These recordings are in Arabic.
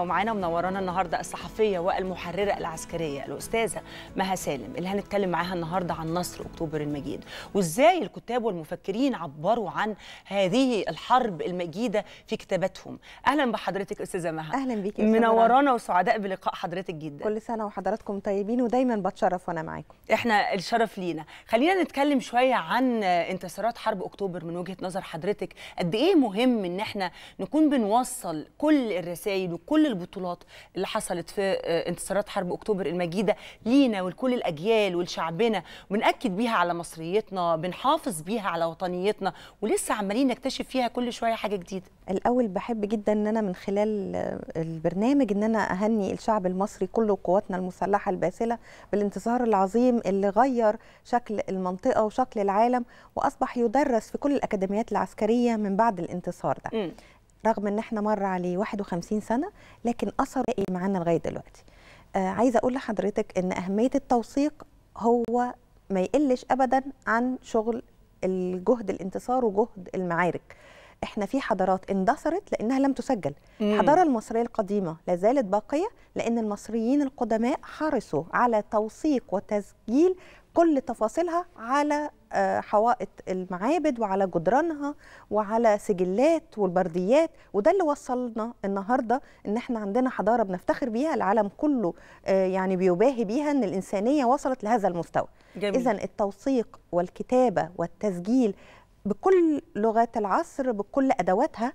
ومعانا منورانا النهارده الصحفيه والمحرره العسكريه الاستاذه مها سالم اللي هنتكلم معاها النهارده عن نصر اكتوبر المجيد وازاي الكتاب والمفكرين عبروا عن هذه الحرب المجيده في كتاباتهم اهلا بحضرتك استاذه مها اهلا بيكي منورانا وسعداء بلقاء حضرتك جدا كل سنه وحضراتكم طيبين ودايما بتشرف وانا معاكم احنا الشرف لينا خلينا نتكلم شويه عن انتصارات حرب اكتوبر من وجهه نظر حضرتك قد ايه مهم ان احنا نكون بنوصل كل الرسائل وكل كل البطولات اللي حصلت في آه، انتصارات حرب اكتوبر المجيده لينا ولكل الاجيال ولشعبنا بناكد بيها على مصريتنا بنحافظ بيها على وطنيتنا ولسه عمالين نكتشف فيها كل شويه حاجه جديده الاول بحب جدا ان انا من خلال آه، البرنامج ان انا اهني الشعب المصري كله قواتنا المسلحه الباسله بالانتصار العظيم اللي غير شكل المنطقه وشكل العالم واصبح يدرس في كل الاكاديميات العسكريه من بعد الانتصار ده م. رغم ان احنا مر عليه 51 سنه لكن اثر باقي معانا لغايه دلوقتي آه عايزه اقول لحضرتك ان اهميه التوثيق هو ما يقلش ابدا عن شغل الجهد الانتصار وجهد المعارك احنا في حضارات اندثرت لانها لم تسجل مم. الحضاره المصريه القديمه لا زالت باقيه لان المصريين القدماء حرصوا على توثيق وتسجيل كل تفاصيلها على آه، حوائط المعابد وعلى جدرانها وعلى سجلات والبرديات وده اللي وصلنا النهارده ان احنا عندنا حضاره بنفتخر بيها العالم كله آه، يعني بيباهي بيها ان الانسانيه وصلت لهذا المستوى اذا التوثيق والكتابه والتسجيل بكل لغات العصر بكل ادواتها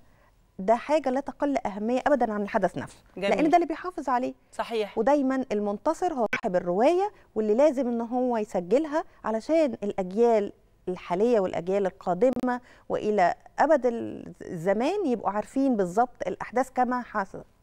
ده حاجه لا تقل اهميه ابدا عن الحدث نفسه جميل. لان ده اللي بيحافظ عليه صحيح ودايما المنتصر هو صاحب الروايه واللي لازم أنه هو يسجلها علشان الاجيال الحاليه والاجيال القادمه والى ابد الزمان يبقوا عارفين بالظبط الاحداث كما حصلت